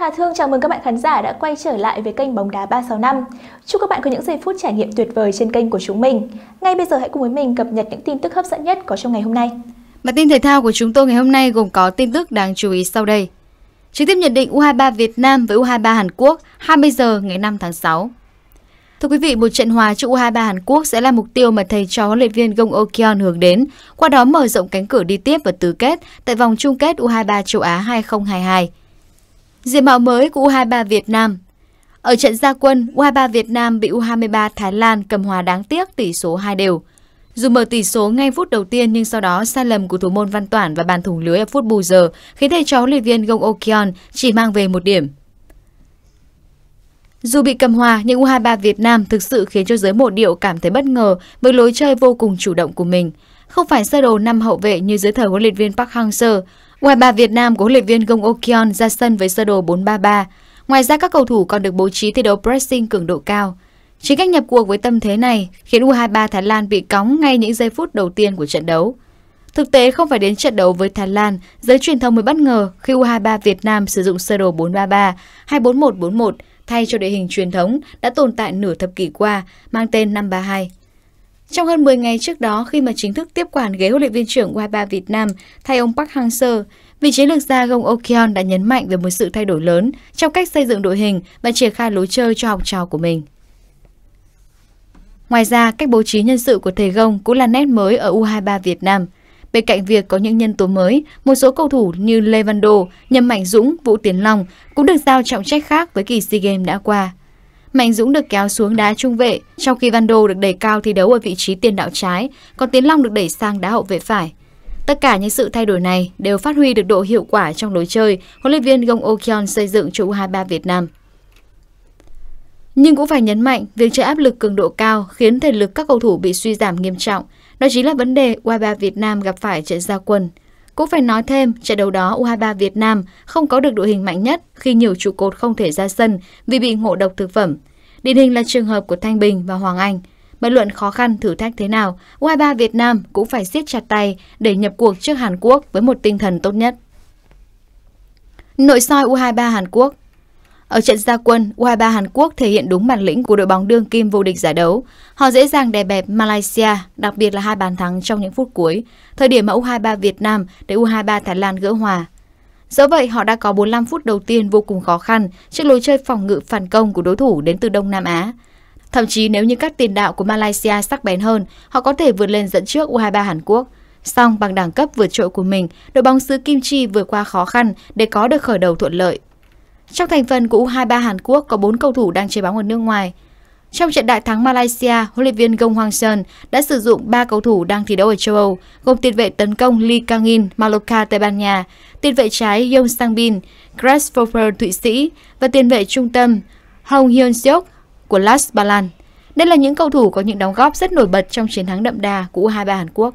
Hà Thương chào mừng các bạn khán giả đã quay trở lại với kênh Bóng đá 365. Chúc các bạn có những giây phút trải nghiệm tuyệt vời trên kênh của chúng mình. Ngay bây giờ hãy cùng với mình cập nhật những tin tức hấp dẫn nhất có trong ngày hôm nay. Bản tin thể thao của chúng tôi ngày hôm nay gồm có tin tức đáng chú ý sau đây. Trực tiếp nhận định U23 Việt Nam với U23 Hàn Quốc 20 giờ ngày 5 tháng 6. Thưa quý vị, một trận hòa cho U23 Hàn Quốc sẽ là mục tiêu mà thầy trò huấn luyện viên Gong Okyon hướng đến, qua đó mở rộng cánh cửa đi tiếp và tứ kết tại vòng chung kết U23 châu Á 2022. Diện mạo mới của U23 Việt Nam Ở trận gia quân, U23 Việt Nam bị U23 Thái Lan cầm hòa đáng tiếc tỷ số 2 đều. Dù mở tỷ số ngay phút đầu tiên nhưng sau đó sai lầm của thủ môn Văn Toản và bàn thủng lưới ở phút bù giờ khiến thầy trò luyện viên Gong Okion chỉ mang về một điểm. Dù bị cầm hòa, nhưng U23 Việt Nam thực sự khiến cho giới mộ điệu cảm thấy bất ngờ với lối chơi vô cùng chủ động của mình. Không phải sơ đồ năm hậu vệ như dưới thời huấn luyện viên Park Hang-seo, Ngoài bà Việt Nam, của huấn luyện viên Gong Okyon ra sân với sơ đồ 4-3-3. Ngoài ra các cầu thủ còn được bố trí thi đấu pressing cường độ cao. Chính cách nhập cuộc với tâm thế này khiến U23 Thái Lan bị cóng ngay những giây phút đầu tiên của trận đấu. Thực tế không phải đến trận đấu với Thái Lan, giới truyền thông mới bất ngờ khi U23 Việt Nam sử dụng sơ đồ 433, 24141 thay cho đội hình truyền thống đã tồn tại nửa thập kỷ qua mang tên 532. Trong hơn 10 ngày trước đó, khi mà chính thức tiếp quản ghế huấn luyện viên trưởng U23 Việt Nam thay ông Park Hang-seo, vị chiến lược gia Gong Okeon đã nhấn mạnh về một sự thay đổi lớn trong cách xây dựng đội hình và triển khai lối chơi cho học trò của mình. Ngoài ra, cách bố trí nhân sự của thầy Gông cũng là nét mới ở U23 Việt Nam. Bên cạnh việc có những nhân tố mới, một số cầu thủ như Lê Văn Đô, Nhâm Mạnh Dũng, Vũ Tiến Long cũng được giao trọng trách khác với kỳ SEA Games đã qua. Mạnh Dũng được kéo xuống đá trung vệ, trong khi Văn Đô được đẩy cao thi đấu ở vị trí tiền đạo trái, còn Tiến Long được đẩy sang đá hậu vệ phải. Tất cả những sự thay đổi này đều phát huy được độ hiệu quả trong lối chơi huấn luyện viên Gong Okyon xây dựng cho U23 Việt Nam. Nhưng cũng phải nhấn mạnh, việc chơi áp lực cường độ cao khiến thể lực các cầu thủ bị suy giảm nghiêm trọng. Đó chính là vấn đề U23 Việt Nam gặp phải trận gia quân. Cũng phải nói thêm, trận đấu đó U23 Việt Nam không có được đội hình mạnh nhất khi nhiều trụ cột không thể ra sân vì bị ngộ độc thực phẩm. Điển hình là trường hợp của Thanh Bình và Hoàng Anh. Bất luận khó khăn thử thách thế nào, U23 Việt Nam cũng phải siết chặt tay để nhập cuộc trước Hàn Quốc với một tinh thần tốt nhất. Nội soi U23 Hàn Quốc ở trận gia quân, U23 Hàn Quốc thể hiện đúng bản lĩnh của đội bóng đương kim vô địch giải đấu. Họ dễ dàng đè bẹp Malaysia, đặc biệt là hai bàn thắng trong những phút cuối, thời điểm mà U23 Việt Nam để U23 Thái Lan gỡ hòa. Do vậy, họ đã có 45 phút đầu tiên vô cùng khó khăn trước lối chơi phòng ngự phản công của đối thủ đến từ Đông Nam Á. Thậm chí nếu như các tiền đạo của Malaysia sắc bén hơn, họ có thể vượt lên dẫn trước U23 Hàn Quốc. Song bằng đẳng cấp vượt trội của mình, đội bóng xứ Kim Chi vượt qua khó khăn để có được khởi đầu thuận lợi. Trong thành phần của U23 Hàn Quốc có 4 cầu thủ đang chơi bóng ở nước ngoài. Trong trận đại thắng Malaysia, huấn luyện viên Gong Hoàng Sơn đã sử dụng 3 cầu thủ đang thi đấu ở châu Âu, gồm tiền vệ tấn công Lee Kang-in, Maloka Tây Ban Nha, tiền vệ trái Yong Sang Bin, Grasshopper Thụy Sĩ và tiền vệ trung tâm Hong Hyun Seok của Las Balan. Đây là những cầu thủ có những đóng góp rất nổi bật trong chiến thắng đậm đà của U23 Hàn Quốc.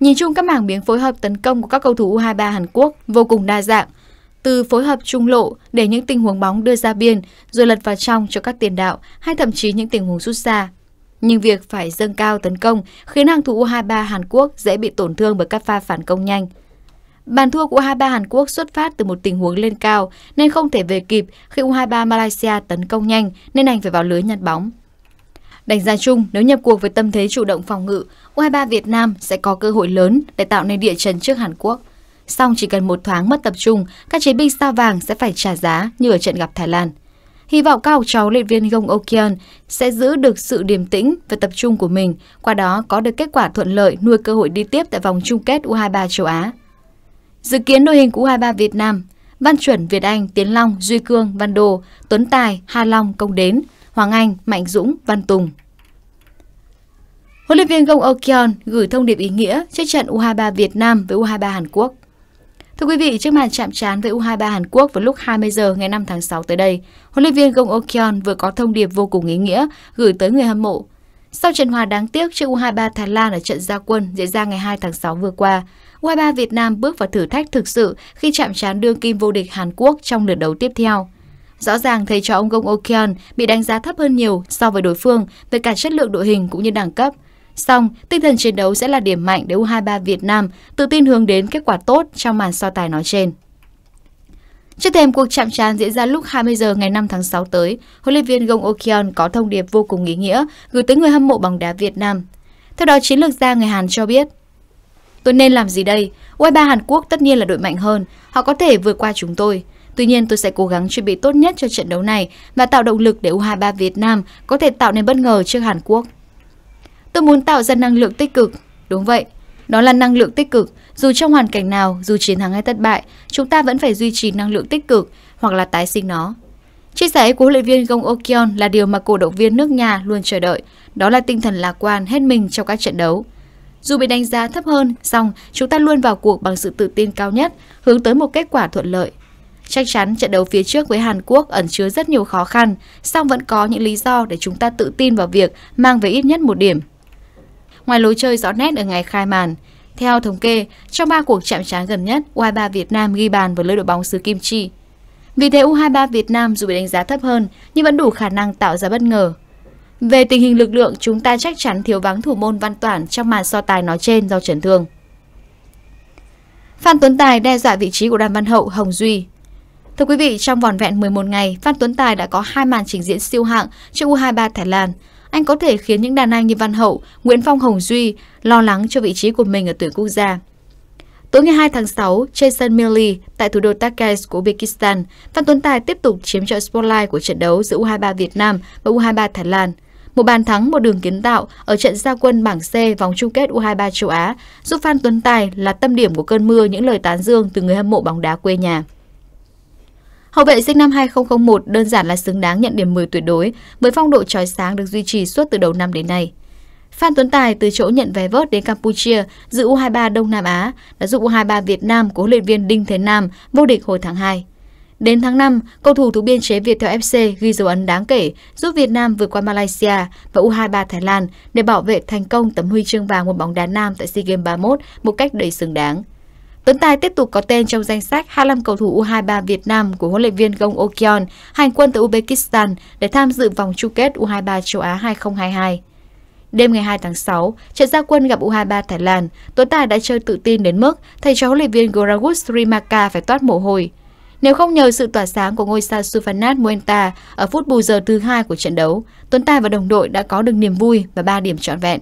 Nhìn chung các mảng miếng phối hợp tấn công của các cầu thủ U23 Hàn Quốc vô cùng đa dạng, từ phối hợp trung lộ để những tình huống bóng đưa ra biên rồi lật vào trong cho các tiền đạo hay thậm chí những tình huống rút xa. Nhưng việc phải dâng cao tấn công khiến hàng thủ U23 Hàn Quốc dễ bị tổn thương bởi các pha phản công nhanh. Bàn thua của U23 Hàn Quốc xuất phát từ một tình huống lên cao nên không thể về kịp khi U23 Malaysia tấn công nhanh nên anh phải vào lưới nhặt bóng. Đánh giá chung, nếu nhập cuộc với tâm thế chủ động phòng ngự, U23 Việt Nam sẽ có cơ hội lớn để tạo nên địa trần trước Hàn Quốc. Song chỉ cần một thoáng mất tập trung, các chiến binh sao vàng sẽ phải trả giá như ở trận gặp Thái Lan. Hy vọng các học trò luyện viên Gong Okion sẽ giữ được sự điềm tĩnh và tập trung của mình, qua đó có được kết quả thuận lợi nuôi cơ hội đi tiếp tại vòng chung kết U23 châu Á. Dự kiến đội hình của U23 Việt Nam, Văn Chuẩn, Việt Anh, Tiến Long, Duy Cương, Văn đồ Tuấn Tài, Hà Long, Công Đến, Hoàng Anh, Mạnh Dũng, Văn Tùng. Huấn luyện viên Gong Okion gửi thông điệp ý nghĩa trước trận U23 Việt Nam với U23 Hàn Quốc. Thưa quý vị, trước màn chạm trán với U23 Hàn Quốc vào lúc 20 giờ ngày 5 tháng 6 tới đây, huấn luyện viên Gong Okyon vừa có thông điệp vô cùng ý nghĩa gửi tới người hâm mộ. Sau trận hòa đáng tiếc trước U23 Thái Lan ở trận gia quân diễn ra ngày 2 tháng 6 vừa qua, U23 Việt Nam bước vào thử thách thực sự khi chạm trán đương kim vô địch Hàn Quốc trong lượt đấu tiếp theo. Rõ ràng thầy trò ông Gong Okyon bị đánh giá thấp hơn nhiều so với đối phương về cả chất lượng đội hình cũng như đẳng cấp – xong tinh thần chiến đấu sẽ là điểm mạnh để U23 Việt Nam tự tin hướng đến kết quả tốt trong màn so tài nói trên. Trước thêm cuộc chạm trán diễn ra lúc 20 giờ ngày 5 tháng 6 tới, huấn luyện viên Gong Okyon có thông điệp vô cùng ý nghĩa gửi tới người hâm mộ bóng đá Việt Nam. Theo đó, chiến lược gia người Hàn cho biết, Tôi nên làm gì đây? U23 Hàn Quốc tất nhiên là đội mạnh hơn, họ có thể vượt qua chúng tôi. Tuy nhiên tôi sẽ cố gắng chuẩn bị tốt nhất cho trận đấu này và tạo động lực để U23 Việt Nam có thể tạo nên bất ngờ trước Hàn Quốc. Tôi muốn tạo ra năng lượng tích cực. Đúng vậy, đó là năng lượng tích cực. Dù trong hoàn cảnh nào, dù chiến thắng hay thất bại, chúng ta vẫn phải duy trì năng lượng tích cực hoặc là tái sinh nó. Chia sẻ của huấn luyện viên Gong Okyon là điều mà cổ động viên nước nhà luôn chờ đợi. Đó là tinh thần lạc quan hết mình trong các trận đấu. Dù bị đánh giá thấp hơn, song chúng ta luôn vào cuộc bằng sự tự tin cao nhất, hướng tới một kết quả thuận lợi. Chắc chắn trận đấu phía trước với Hàn Quốc ẩn chứa rất nhiều khó khăn, song vẫn có những lý do để chúng ta tự tin vào việc mang về ít nhất một điểm. Ngoài lối chơi rõ nét ở ngày khai màn, theo thống kê, trong 3 cuộc chạm trán gần nhất, U23 Việt Nam ghi bàn với lưới đội bóng xứ Kim Chi. Vì thế U23 Việt Nam dù bị đánh giá thấp hơn nhưng vẫn đủ khả năng tạo ra bất ngờ. Về tình hình lực lượng, chúng ta chắc chắn thiếu vắng thủ môn Văn Toản trong màn so tài nói trên do chấn thương. Phan Tuấn Tài đe dọa vị trí của Đoàn Văn Hậu, Hồng Duy. Thưa quý vị, trong vòn vẹn 11 ngày, Phan Tuấn Tài đã có hai màn trình diễn siêu hạng trước U23 Thái Lan. Anh có thể khiến những đàn anh như Văn Hậu, Nguyễn Phong Hồng Duy lo lắng cho vị trí của mình ở tuyển quốc gia. Tối ngày 2 tháng 6, Jason Milley tại thủ đô Tashkent của Uzbekistan, Phan Tuấn Tài tiếp tục chiếm trọn spotlight của trận đấu giữa U23 Việt Nam và U23 Thái Lan. Một bàn thắng một đường kiến tạo ở trận gia quân bảng C vòng chung kết U23 châu Á giúp Phan Tuấn Tài là tâm điểm của cơn mưa những lời tán dương từ người hâm mộ bóng đá quê nhà. Hậu vệ sinh năm 2001 đơn giản là xứng đáng nhận điểm 10 tuyệt đối với phong độ trói sáng được duy trì suốt từ đầu năm đến nay. Phan Tuấn Tài từ chỗ nhận vé vớt đến Campuchia dự U23 Đông Nam Á đã giúp U23 Việt Nam của huấn luyện viên Đinh Thế Nam vô địch hồi tháng 2. Đến tháng 5, cầu thủ thủ biên chế Việt theo FC ghi dấu ấn đáng kể giúp Việt Nam vượt qua Malaysia và U23 Thái Lan để bảo vệ thành công tấm huy chương vàng của bóng đá nam tại SEA Games 31 một cách đầy xứng đáng. Tuấn Tài tiếp tục có tên trong danh sách 25 cầu thủ U23 Việt Nam của huấn luyện viên Gong Okyon hành quân tới Uzbekistan để tham dự vòng chung kết U23 châu Á 2022. Đêm ngày 2 tháng 6, trận gia quân gặp U23 Thái Lan, Tuấn Tài đã chơi tự tin đến mức thầy trò huấn luyện viên Goragut Srimaka phải toát mồ hôi. Nếu không nhờ sự tỏa sáng của ngôi sao Suvanat Muenta ở phút bù giờ thứ hai của trận đấu, Tuấn Tài và đồng đội đã có được niềm vui và 3 điểm trọn vẹn.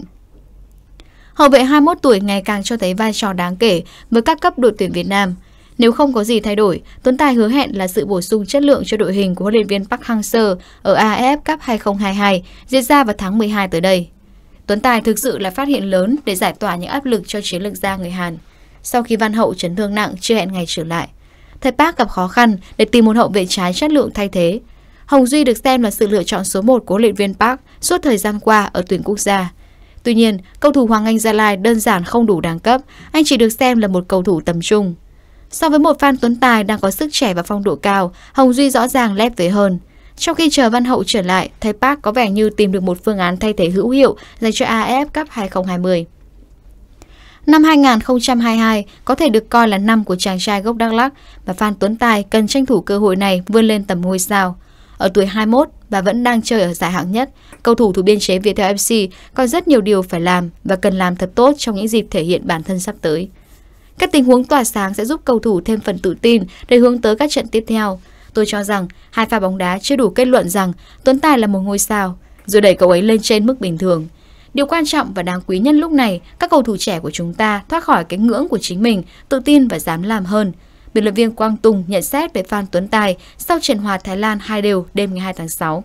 Hậu vệ 21 tuổi ngày càng cho thấy vai trò đáng kể với các cấp đội tuyển Việt Nam. Nếu không có gì thay đổi, Tuấn Tài hứa hẹn là sự bổ sung chất lượng cho đội hình của huấn luyện viên Park Hang-seo ở AFF Cup 2022 diễn ra vào tháng 12 tới đây. Tuấn Tài thực sự là phát hiện lớn để giải tỏa những áp lực cho chiến lược gia người Hàn. Sau khi Văn Hậu chấn thương nặng chưa hẹn ngày trở lại, thầy Park gặp khó khăn để tìm một hậu vệ trái chất lượng thay thế. Hồng Duy được xem là sự lựa chọn số 1 của huấn luyện viên Park suốt thời gian qua ở tuyển quốc gia. Tuy nhiên, cầu thủ Hoàng Anh Gia Lai đơn giản không đủ đáng cấp, anh chỉ được xem là một cầu thủ tầm trung. So với một Phan Tuấn Tài đang có sức trẻ và phong độ cao, Hồng Duy rõ ràng lép vế hơn. Trong khi chờ Văn Hậu trở lại, thầy Park có vẻ như tìm được một phương án thay thế hữu hiệu dành cho AF Cup 2020. Năm 2022 có thể được coi là năm của chàng trai gốc Đắk Lắk và Phan Tuấn Tài cần tranh thủ cơ hội này vươn lên tầm ngôi sao. Ở tuổi 21, bà vẫn đang chơi ở giải hạng nhất. Cầu thủ thủ biên chế Viettel FC còn rất nhiều điều phải làm và cần làm thật tốt trong những dịp thể hiện bản thân sắp tới. Các tình huống tỏa sáng sẽ giúp cầu thủ thêm phần tự tin để hướng tới các trận tiếp theo. Tôi cho rằng hai pha bóng đá chưa đủ kết luận rằng Tuấn Tài là một ngôi sao, rồi đẩy cậu ấy lên trên mức bình thường. Điều quan trọng và đáng quý nhất lúc này, các cầu thủ trẻ của chúng ta thoát khỏi cái ngưỡng của chính mình, tự tin và dám làm hơn – Biên lập viên Quang Tùng nhận xét về Phan Tuấn Tài sau trận hòa Thái Lan hai đều đêm ngày 2 tháng 6.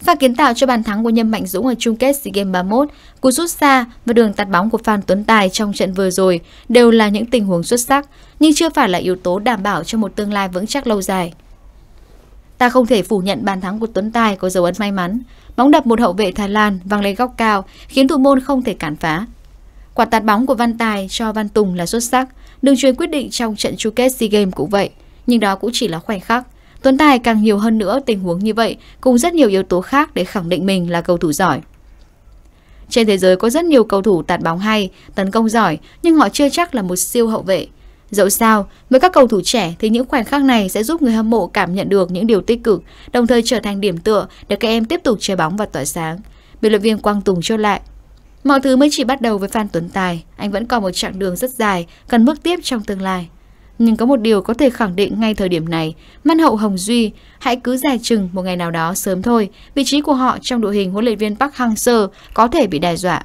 Pha kiến tạo cho bàn thắng của Nhâm Mạnh Dũng ở chung kết SEA Games 31, cú rút xa và đường tạt bóng của Phan Tuấn Tài trong trận vừa rồi đều là những tình huống xuất sắc, nhưng chưa phải là yếu tố đảm bảo cho một tương lai vững chắc lâu dài. Ta không thể phủ nhận bàn thắng của Tuấn Tài có dấu ấn may mắn. Bóng đập một hậu vệ Thái Lan văng lên góc cao khiến thủ môn không thể cản phá. Quả tạt bóng của Văn Tài cho Văn Tùng là xuất sắc, Đường truyền quyết định trong trận chung kết SEA Games cũng vậy, nhưng đó cũng chỉ là khoảnh khắc. Tuấn Tài càng nhiều hơn nữa tình huống như vậy, cùng rất nhiều yếu tố khác để khẳng định mình là cầu thủ giỏi. Trên thế giới có rất nhiều cầu thủ tạt bóng hay, tấn công giỏi, nhưng họ chưa chắc là một siêu hậu vệ. Dẫu sao, với các cầu thủ trẻ thì những khoảnh khắc này sẽ giúp người hâm mộ cảm nhận được những điều tích cực, đồng thời trở thành điểm tựa để các em tiếp tục chơi bóng và tỏa sáng. Biên luận viên Quang Tùng chốt lại. Mọi thứ mới chỉ bắt đầu với Phan Tuấn Tài, anh vẫn còn một chặng đường rất dài, cần bước tiếp trong tương lai. Nhưng có một điều có thể khẳng định ngay thời điểm này, Văn Hậu Hồng Duy hãy cứ dài chừng một ngày nào đó sớm thôi, vị trí của họ trong đội hình huấn luyện viên Park Hang-seo có thể bị đe dọa.